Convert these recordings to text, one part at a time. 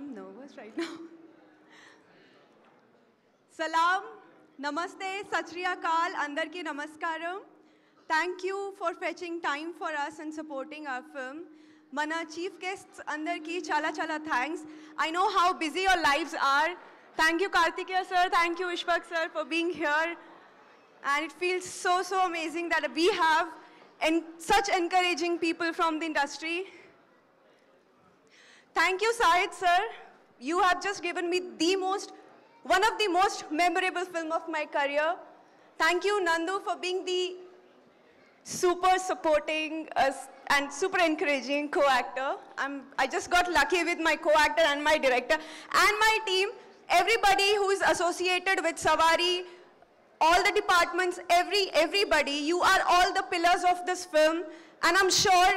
I'm nervous right now. Salam, Namaste, Satriya Kal, Andarki Namaskaram. Thank you for fetching time for us and supporting our film. Mana chief guests, Andarki, chala chala thanks. I know how busy your lives are. Thank you, Karthikeya sir. Thank you, Ishpak sir, for being here. And it feels so, so amazing that we have such encouraging people from the industry. Thank you, Saeed sir. You have just given me the most, one of the most memorable film of my career. Thank you, Nandu, for being the super supporting us and super encouraging co-actor. I'm, I just got lucky with my co-actor and my director and my team. Everybody who is associated with Savari, all the departments, every everybody, you are all the pillars of this film. And I'm sure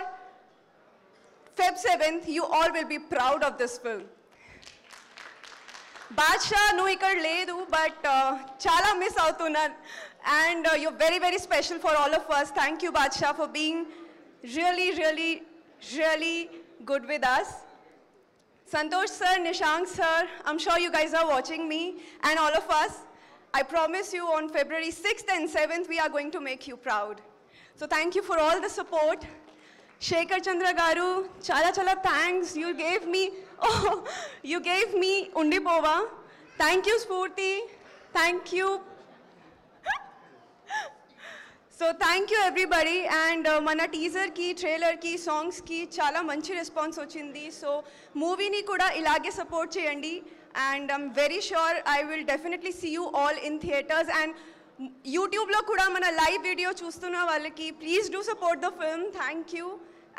Feb 7th, you all will be proud of this film. Badsha, no ikar ledu, but uh, chala miss autunan. And uh, you're very, very special for all of us. Thank you, Badsha, for being really, really, really good with us. Santosh sir, Nishank sir, I'm sure you guys are watching me and all of us. I promise you on February 6th and 7th, we are going to make you proud. So thank you for all the support. Shekhar చంద్ర గారు చాలా చాలా thanks you gave me you gave me ఉండిపోవా thank you స్ఫూర్తి thank you so thank you everybody and మన టీజర్కి ట్రైలర్కి సాంగ్స్కి చాలా మంచి response వచ్చింది so మూవీని కూడా ఇలాగే సపోర్ట్ చేయండి and I'm very sure I will definitely see you all in theatres and యూట్యూబ్లో కూడా మన లైవ్ వీడియో చూస్తున్న వాళ్ళకి please do support the film thank you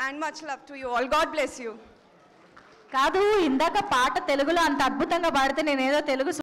and much love to you all God bless you కాదు ఇందాక పాట తెలుగులో అంత అద్భుతంగా పాడితే నేనేదో తెలుగు